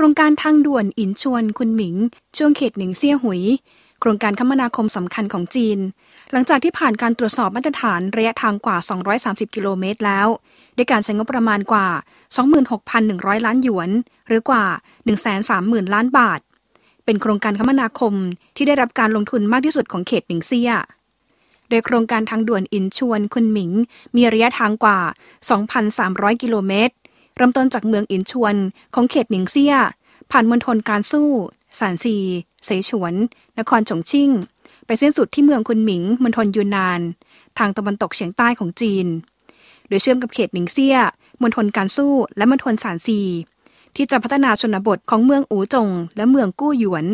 ครงการทางด่วนอินชวนคุณหมิง ช่วงเขตหนิงเซี่ยหุย โครงการคมนาคมสำคัญของจีน หลังจากที่ผ่านการตรวจสอบมาตรฐานระยะทางกว่า 230 กิโลเมตรแล้วด้วยการใช้งบประมาณกว่า 26,100 ล้านหยวน หรือกว่า 130,000 ล้านบาท เป็นโครงการคมนาคมที่ได้รับการลงทุนมากที่สุดของเขตหนิงเซี่ย โดยโครงการทางด่วนอินชวนคุณหมิง มีระยะทางกว่า 2,300 กิโลเมตรเริ่มต้นจากเมืองอินชวน ของเขตหนิงเซีย ผ่านมณฑลการสู้ สานซี เสฉวน นครฉงชิ่งไปสิ้นสุดที่เมืองคุนหมิงมณฑลยูนนาน ทางตะวันตกเฉียงใต้ของจีน โดยเชื่อมกับเขตหนิงเซียมณฑลการสู้ และมณฑลสานซี ที่จะพัฒนาชนบทของเมืองอูจง และเมืองกู้หยวน